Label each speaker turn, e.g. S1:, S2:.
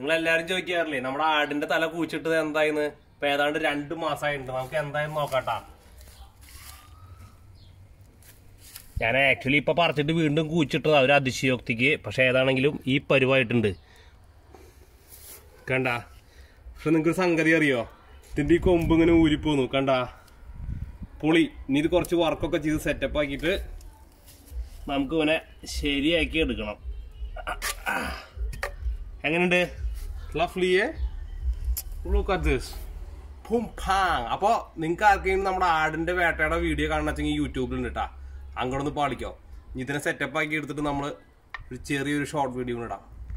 S1: എല്ലാരും ചോദിക്കാറില്ലേ നമ്മുടെ ആടിന്റെ തല കൂച്ചിട്ട് എന്തായെന്ന് ഇപ്പൊ ഏതാണ്ട് രണ്ടു മാസമായിട്ടുണ്ട് നമുക്ക് എന്തായാലും നോക്കാട്ടാ ഞാൻ ആക്ച്വലി ഇപ്പൊ പറിച്ചിട്ട് വീണ്ടും കൂച്ചിട്ടതാ ഒരു അതിശയോക്തിക്ക് പക്ഷെ ഏതാണെങ്കിലും ഈ പരുവായിട്ടുണ്ട് കണ്ട പക്ഷെ നിങ്ങൾക്ക് സംഗതി അറിയോ ഇതിന്റെ ഈ കൊമ്പ് ഇങ്ങനെ ഊരിപ്പോന്നു കണ്ട പുളി ഇനി ഇത് കുറച്ച് വർക്കൊക്കെ ചെയ്ത് സെറ്റപ്പ് ആക്കിയിട്ട് നമുക്ക് ഇവനെ ശരിയാക്കി എടുക്കണം എങ്ങനെയുണ്ട് ലഫ്ലിയെ ലുക്ക് അറ്റ് നിങ്ങൾക്ക് ആർക്കെങ്കിലും നമ്മുടെ ആടിന്റെ വേട്ടയുടെ വീഡിയോ കാണണമെങ്കിൽ ഉണ്ട് കേട്ടാ അങ്ങോട്ടൊന്ന് പാളിക്കോ ഇതിനെ സെറ്റപ്പ് ആക്കി എടുത്തിട്ട് നമ്മൾ ഒരു ചെറിയൊരു ഷോർട്ട് വീഡിയോ ഇടാം